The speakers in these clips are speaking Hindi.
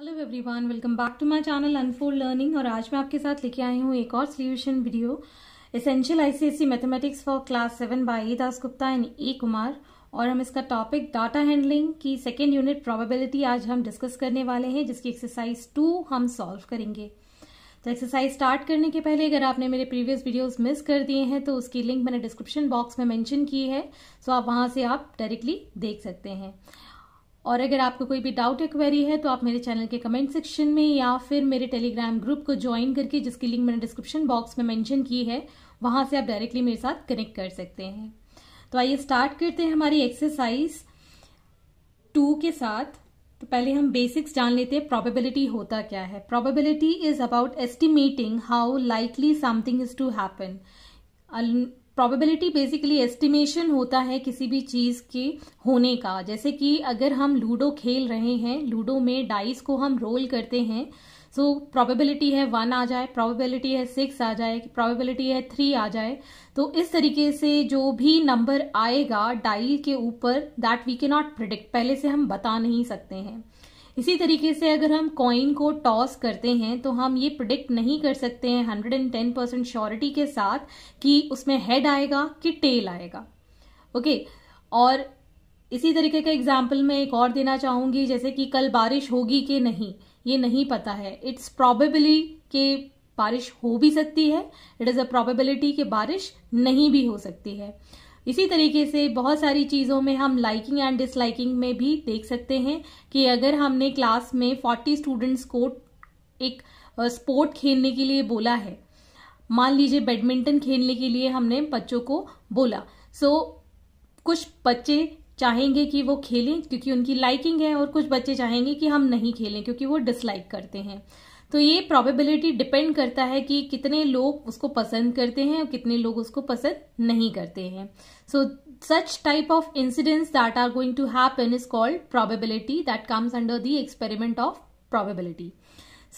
Hello everyone welcome back to my channel unfold learning और आज मैं आपके साथ लेके आई हूँ एक और solution video essential ICSC mathematics for class seven by A Das Gupta and A Kumar और हम इसका टॉपिक डाटा हैंडलिंग की सेकेंड यूनिट प्रोबेबिलिटी आज हम डिस्कस करने वाले हैं जिसकी एक्सरसाइज टू हम सॉल्व करेंगे तो एक्सरसाइज स्टार्ट करने के पहले अगर आपने मेरे प्रीवियस वीडियोस मिस कर दिए हैं तो उसकी लिंक मैंने डिस्क्रिप्शन बॉक्स में मेंशन की है सो आप वहां से आप डायरेक्टली देख सकते हैं और अगर आपको कोई भी डाउट या क्वेरी है तो आप मेरे चैनल के कमेंट सेक्शन में या फिर मेरे टेलीग्राम ग्रुप को ज्वाइन करके जिसकी लिंक मैंने डिस्क्रिप्शन बॉक्स में मेंशन की है वहां से आप डायरेक्टली मेरे साथ कनेक्ट कर सकते हैं तो आइए स्टार्ट करते हैं हमारी एक्सरसाइज टू के साथ तो पहले हम बेसिक्स जान लेते हैं प्रोबेबिलिटी होता क्या है probability is about estimating how likely something is to happen probability basically estimation होता है किसी भी चीज़ के होने का जैसे कि अगर हम लूडो खेल रहे हैं लूडो में डाइस को हम रोल करते हैं सो so, प्रोबेबिलिटी है वन आ जाए प्रोबेबिलिटी है सिक्स आ जाए प्रोबेबिलिटी है थ्री आ जाए तो इस तरीके से जो भी नंबर आएगा डाइल के ऊपर that we can not predict पहले से हम बता नहीं सकते हैं इसी तरीके से अगर हम कॉइन को टॉस करते हैं तो हम ये प्रिडिक्ट नहीं कर सकते हैं hundred and ten percent surety के साथ कि उसमें हेड आएगा कि टेल आएगा ओके और इसी तरीके का एग्जाम्पल मैं एक और देना चाहूंगी जैसे कि कल बारिश होगी कि नहीं ये नहीं पता है इट्स प्रॉबेबली के बारिश हो भी सकती है इट इज़ अ प्रोबेबिलिटी कि बारिश नहीं भी हो सकती है इसी तरीके से बहुत सारी चीज़ों में हम लाइकिंग एंड डिसलाइकिंग में भी देख सकते हैं कि अगर हमने क्लास में 40 स्टूडेंट्स को एक स्पोर्ट खेलने के लिए बोला है मान लीजिए बैडमिंटन खेलने के लिए हमने बच्चों को बोला सो so, कुछ बच्चे चाहेंगे कि वो खेलें क्योंकि उनकी लाइकिंग है और कुछ बच्चे चाहेंगे कि हम नहीं खेलें क्योंकि वो डिसलाइक करते हैं तो ये प्रॉबेबिलिटी डिपेंड करता है कि कितने लोग उसको पसंद करते हैं और कितने लोग उसको पसंद नहीं करते हैं so such type of incidents that are going to happen is called probability that comes under the experiment of probability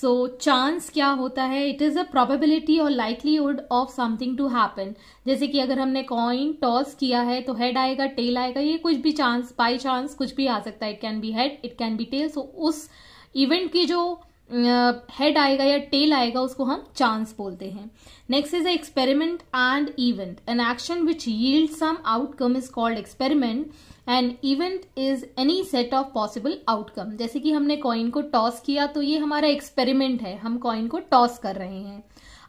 so chance क्या होता है इट इज अ प्रोबेबिलिटी और likelihood of something to happen जैसे कि अगर हमने कॉइन टॉस किया है तो हेड आएगा टेल आएगा ये कुछ भी चांस बाई चांस कुछ भी आ सकता है it can be head it can be tail so उस इवेंट की जो हेड आएगा या टेल आएगा उसको हम चांस बोलते हैं next is experiment and event an action which yield some outcome is called experiment and event is any set of possible outcome जैसे कि हमने कॉइन को टॉस किया तो ये हमारा एक्सपेरिमेंट है हम कॉइन को टॉस कर रहे हैं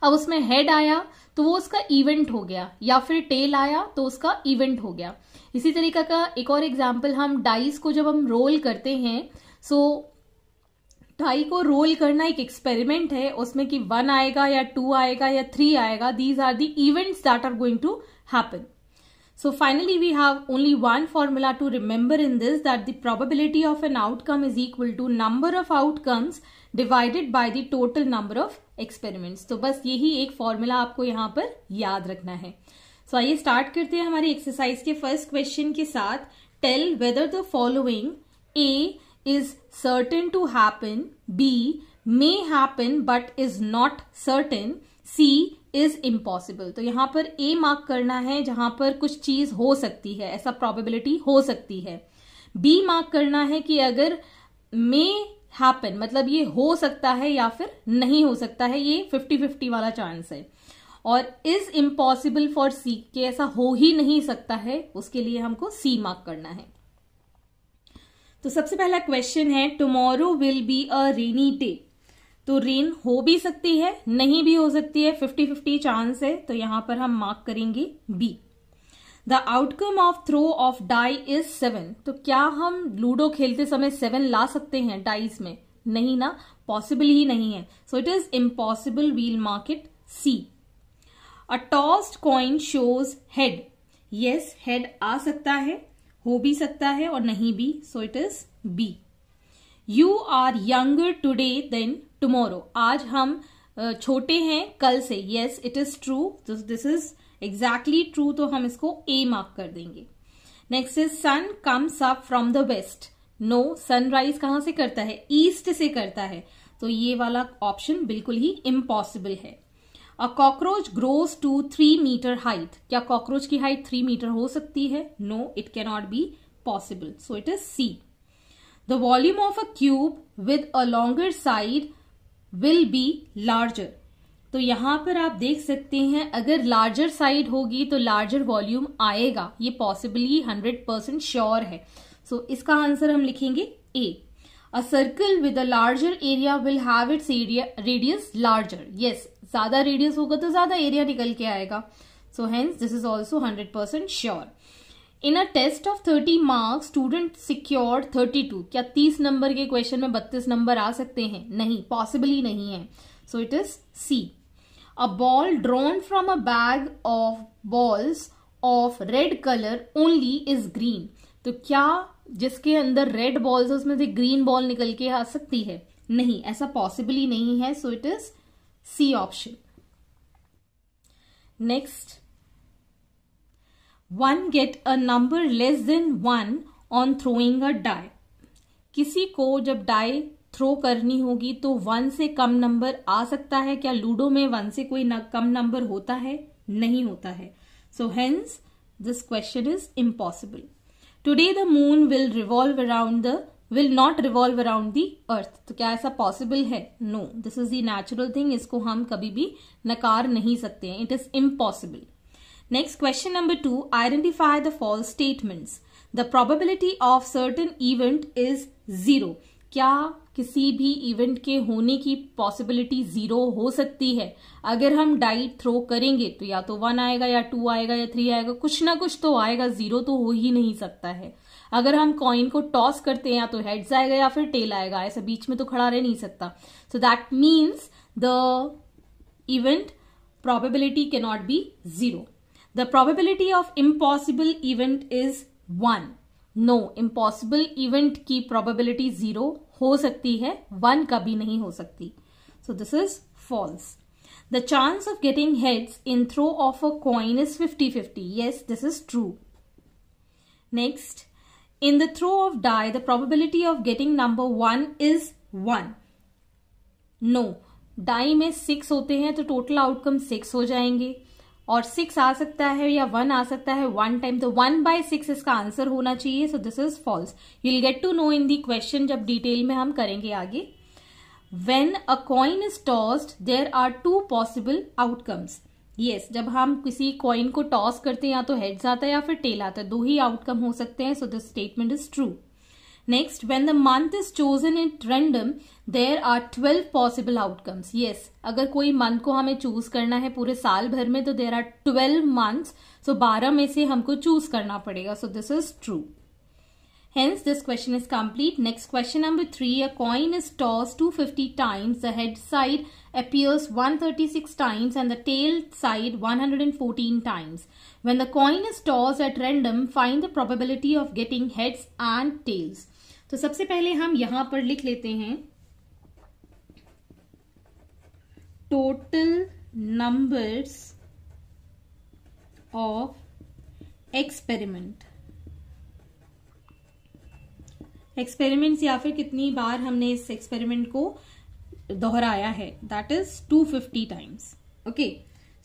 अब उसमें हेड आया तो वो उसका इवेंट हो गया या फिर टेल आया तो उसका इवेंट हो गया इसी तरीका का एक और एग्जाम्पल हम डाइस को जब हम रोल करते हैं सो so, ढाई को रोल करना एक एक्सपेरिमेंट है उसमें कि वन आएगा या टू आएगा या थ्री आएगा these are the event that are going to happen so finally we have only one formula to remember in this that the probability of an outcome is equal to number of outcomes divided by the total number of experiments तो बस यही एक फॉर्मूला आपको यहां पर याद रखना है सो आइए स्टार्ट करते हैं हमारी एक्सरसाइज के फर्स्ट क्वेश्चन के साथ tell whether the following A is certain to happen, B may happen but is not certain, C is impossible तो यहां पर ए मार्क करना है जहां पर कुछ चीज हो सकती है ऐसा प्रोबेबिलिटी हो सकती है बी मार्क करना है कि अगर मे हैपन मतलब ये हो सकता है या फिर नहीं हो सकता है ये फिफ्टी फिफ्टी वाला चांस है और इज इम्पॉसिबल फॉर सी के ऐसा हो ही नहीं सकता है उसके लिए हमको सी मार्क करना है तो सबसे पहला क्वेश्चन है tomorrow will be a rainy day तो रेन हो भी सकती है नहीं भी हो सकती है फिफ्टी फिफ्टी चांस है तो यहां पर हम मार्क करेंगे B the outcome of throw of die is seven तो क्या हम लूडो खेलते समय सेवन ला सकते हैं डाइज में नहीं ना पॉसिबल ही नहीं है so it is impossible we'll mark it C a tossed coin shows head yes head आ सकता है हो भी सकता है और नहीं भी so it is B you are younger today than tomorrow आज हम छोटे हैं कल से yes it is true this is exactly true तो हम इसको ए मार्क कर देंगे next is sun comes up from the west no sunrise कहां से करता है ईस्ट से करता है तो ये वाला ऑप्शन बिल्कुल ही इम्पॉसिबल है a cockroach grows to three meter height क्या कॉकरोच की हाइट थ्री मीटर हो सकती है no it cannot be possible so it is C the volume of a cube with a longer side will be larger तो यहां पर आप देख सकते हैं अगर लार्जर साइड होगी तो लार्जर वॉल्यूम आएगा ये पॉसिबली हंड्रेड परसेंट श्योर है सो so, इसका आंसर हम लिखेंगे A a circle with a larger area will have its area radius larger yes ज्यादा रेडियस होगा तो ज्यादा एरिया निकल के आएगा so hence this is also hundred percent sure in a test of thirty marks student secured thirty two क्या तीस नंबर के क्वेश्चन में बत्तीस नंबर आ सकते हैं नहीं पॉसिबल ही नहीं है so it is C a ball drawn from a bag of balls of red colour only is green तो क्या जिसके अंदर रेड बॉल्स है उसमें से ग्रीन बॉल निकल के आ सकती है नहीं ऐसा पॉसिबल ही नहीं है so it is C option next one get a number less than one on throwing a die किसी को जब डाई थ्रो करनी होगी तो वन से कम नंबर आ सकता है क्या लूडो में वन से कोई न, कम नंबर होता है नहीं होता है so hence this question is impossible today the moon will revolve around the will not revolve around the earth तो क्या ऐसा पॉसिबल है no this is the natural thing इसको हम कभी भी नकार नहीं सकते हैं it is impossible next question number two identify the false statements the probability of certain event is zero क्या किसी भी इवेंट के होने की पॉसिबिलिटी जीरो हो सकती है अगर हम डाइट थ्रो करेंगे तो या तो वन आएगा या टू आएगा या थ्री आएगा कुछ ना कुछ तो आएगा जीरो तो हो ही नहीं सकता है अगर हम कॉइन को टॉस करते हैं या तो हेड्स आएगा या फिर टेल आएगा ऐसे बीच में तो खड़ा रह नहीं सकता so that means the event probability के not be zero the probability of impossible event is one no impossible event की प्रॉबेबिलिटी जीरो हो सकती है वन कभी नहीं हो सकती so this is false the chance of getting heads in throw of a coin is fifty fifty yes this is true next in the throw of die, the probability of getting number one is one no die में सिक्स होते हैं तो टोटल आउटकम सिक्स हो जाएंगे और सिक्स आ सकता है या वन आ सकता है वन टाइम तो वन बाय सिक्स इसका आंसर होना चाहिए so this is false you'll get to know in the question जब डिटेल में हम करेंगे आगे when a coin is tossed there are two possible outcomes yes yes, जब हम किसी कॉइन को टॉस करते हैं या तो हेड्स आता है या फिर टेल आता है दो ही आउटकम हो सकते हैं so this statement is true next when the month is chosen in random there are twelve possible outcomes yes अगर कोई मंथ को हमें चूज करना है पूरे साल भर में तो there are twelve months so बारह में से हमको चूज करना पड़ेगा so this is true this question is complete next question number three a coin is toss two fifty times the head side appears 136 times and the tail side 114 times. When the coin is tossed at random, find the probability of getting heads and tails. तो सबसे पहले हम यहां पर लिख लेते हैं total numbers of experiment experiments या फिर कितनी बार हमने इस एक्सपेरिमेंट को दोहराया है that is two fifty times okay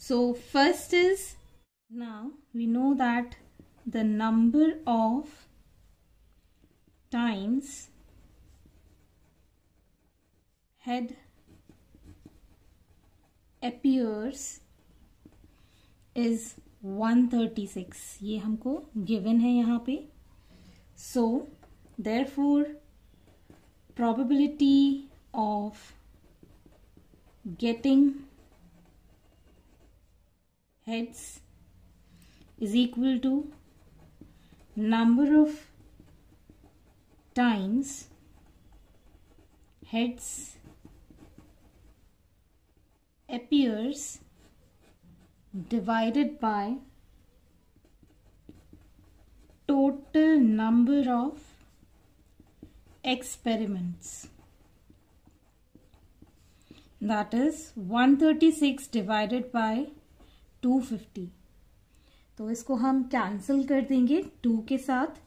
so first is now we know that the number of times head appears is one thirty six ये हमको given है यहां पर so therefore probability of getting heads is equal to number of times heads appears divided by total number of experiments. that is 136 divided by 250 तो इसको हम कैंसिल कर देंगे टू के साथ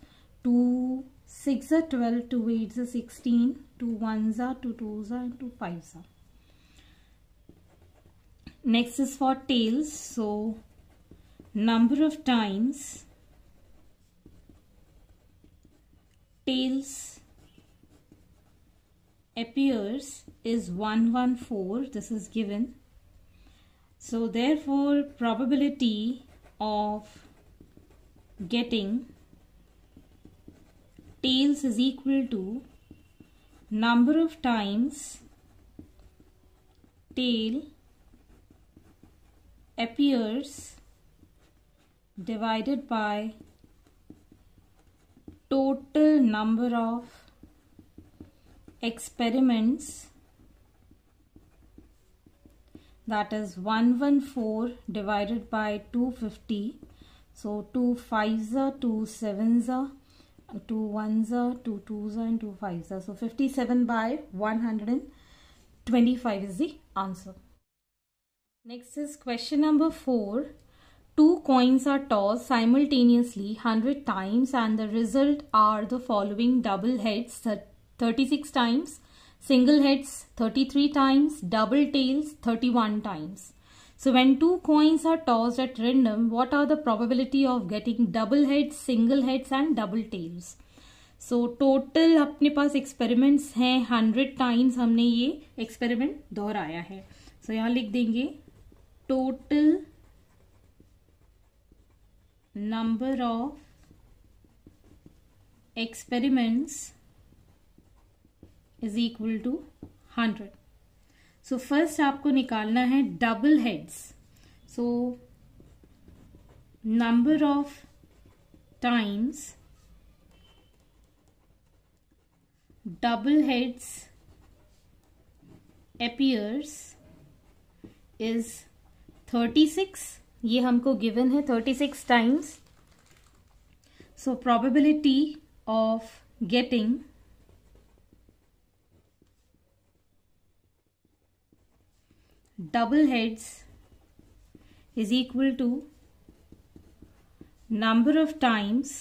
टू सिक्स आ ट्वेल्व टू एट ज़ा सिक्सटीन टू वन ज़ा टू टू ज़ा एंड टू फाइव ज़ा next is for tails so number of times tails appears is 114 this is given so therefore probability of getting tails is equal to number of times tail appears divided by total number of experiments that is 114 divided by 250 so 2 5s are 2 7s are 2 1s are 2 2s are and 2 5s are so 57 by 125 is the answer next is question number 4 two coins are tossed simultaneously 100 times and the result are the following double heads that 36 times, single heads 33 times, double tails 31 times. So when two coins are tossed at random, what are the probability of getting double heads, single heads and double tails? So so, total अपने पास एक्सपेरिमेंट्स हैं हंड्रेड टाइम्स हमने ये एक्सपेरिमेंट दोहराया है सो so, यहाँ लिख देंगे total number of experiments is equal to hundred so first आपको निकालना है double heads so number of times double heads appears is thirty six ये हमको गिवन है thirty six times so probability of getting double heads is equal to number of times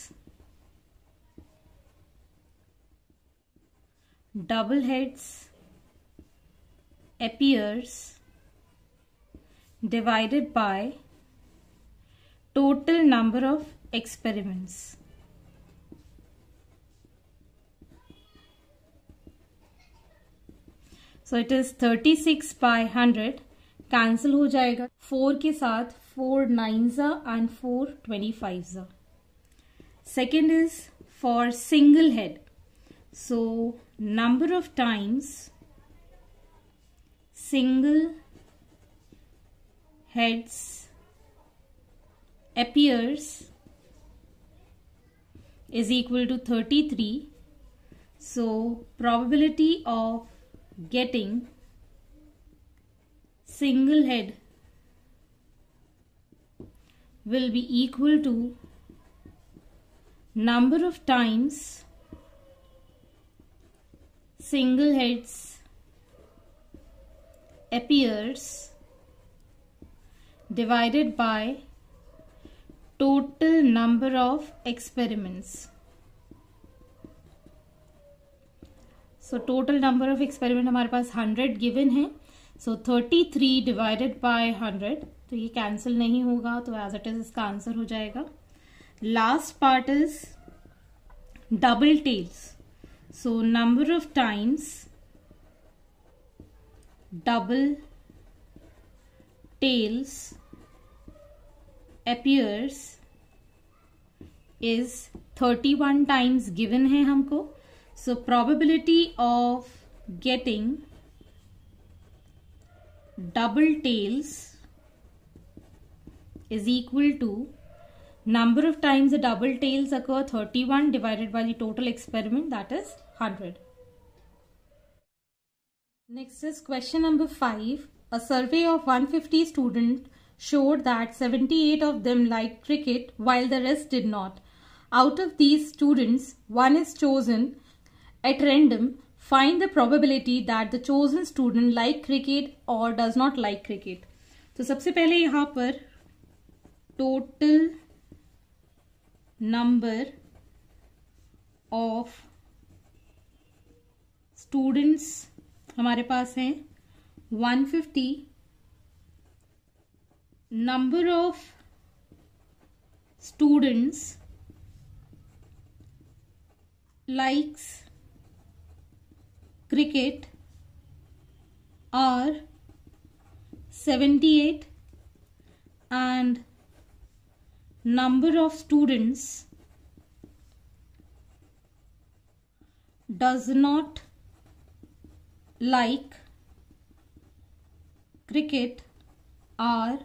double heads appears divided by total number of experiments. So it is 36 by 100 cancel हो जाएगा फोर के साथ फोर नाइन जा एंड फोर ट्वेंटी फाइव जा second is for single head so number of times single appears appears is equal to 33 so probability of getting single head will be equal to number of times single heads appears divided by total number of experiments. So total number of experiment हमारे पास 100 given. है so thirty three divided by hundred तो ये कैंसिल नहीं होगा तो एज इट इज इसका आंसर हो जाएगा last part is double tails so number of times double tails appears is thirty one times given है हमको so probability of getting double tails is equal to number of times the double tails occur 31 divided by the total experiment that is 100. Next is question number 5. A survey of 150 students showed that 78 of them liked cricket while the rest did not. Out of these students, one is chosen at random find the probability that the chosen student like cricket और डज नॉट लाइक क्रिकेट तो सबसे पहले यहां पर टोटल नंबर ऑफ स्टूडेंट्स हमारे पास हैं 150 number of students likes cricket are seventy eight and number of students does not like cricket are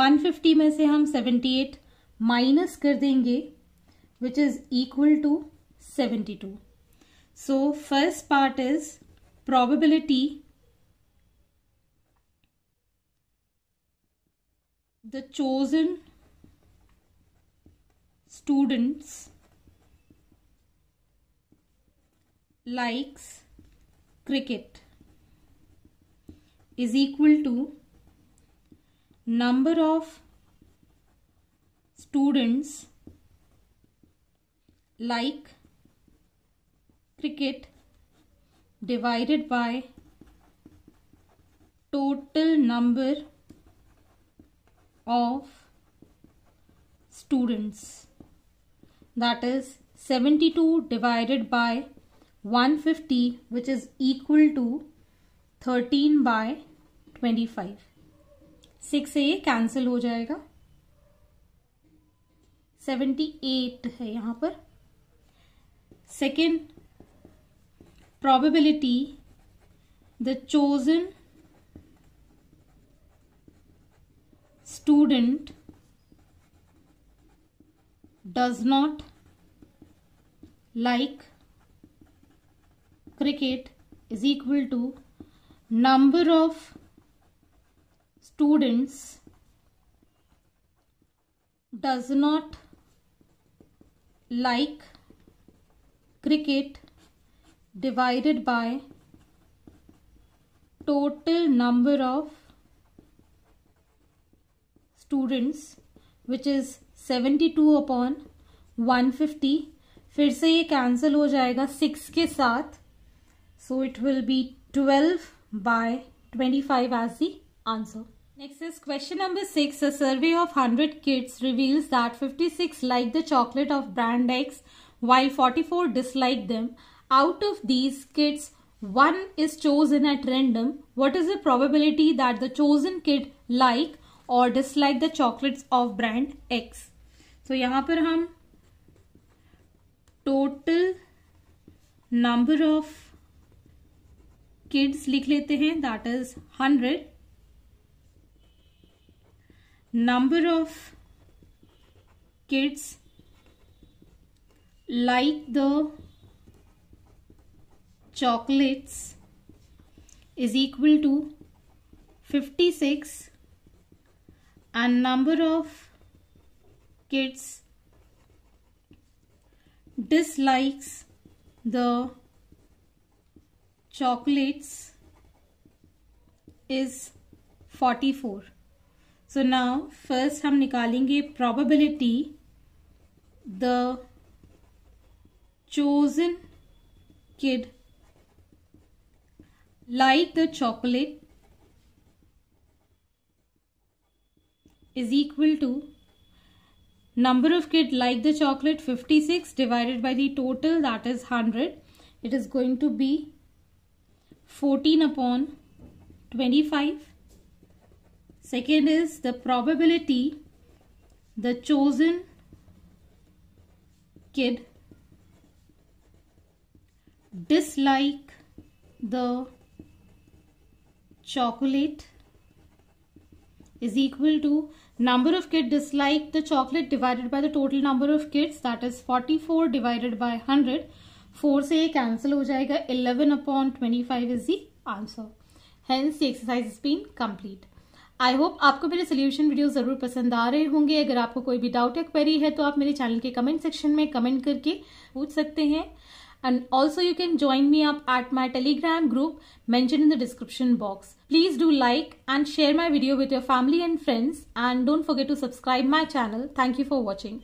one fifty में से हम सेवेंटी एट माइनस कर देंगे which is equal to seventy two So first part is probability. The chosen students likes cricket is equal to number of students like cricket divided by total number of students that is seventy two divided by one fifty which is equal to thirteen by twenty five six ए कैंसिल हो जाएगा सेवेंटी एट है यहां पर second probability the chosen student does not like cricket is equal to number of students does not like cricket divided by total number of students which is 72 upon 150 फिर से cancel हो जाएगा six के साथ So it will be twelve by twenty answer Next is question number 6. A survey of 100 kids reveals that 56 like the chocolate of brand X while 44 dislike them out of these kids, one is chosen at random, what is the probability that the chosen kid like or dislike the chocolates of brand X? So यहाँ पर हम total number of kids लिख लेते हैं that is hundred number of kids like the chocolates is equal to 56 and number of kids dislikes the chocolates is 44 so now first हम निकालेंगे probability the chosen kid like the chocolate is equal to number of kid like the chocolate 56 divided by the total that is 100 it is going to be 14 upon 25 second is the probability the chosen kid dislike the chocolate is equal to number of kids dislike the chocolate divided by the total number of kids that is 44 divided by 100 4 se cancel ho jayega 11 upon 25 is the answer hence the exercise has been complete I hope आपको मेरे सोल्यूशन वीडियो ज़रूर पसंद आ रहे होंगे अगर आपको कोई भी डाउट या क्वेरी है तो आप मेरे चैनल के कमेंट सेक्शन में कमेंट करके पूछ सकते हैं And also you can join me up at my telegram group mentioned in the description box. Please do like and share my video with your family and friends and don't forget to subscribe my channel. Thank you for watching.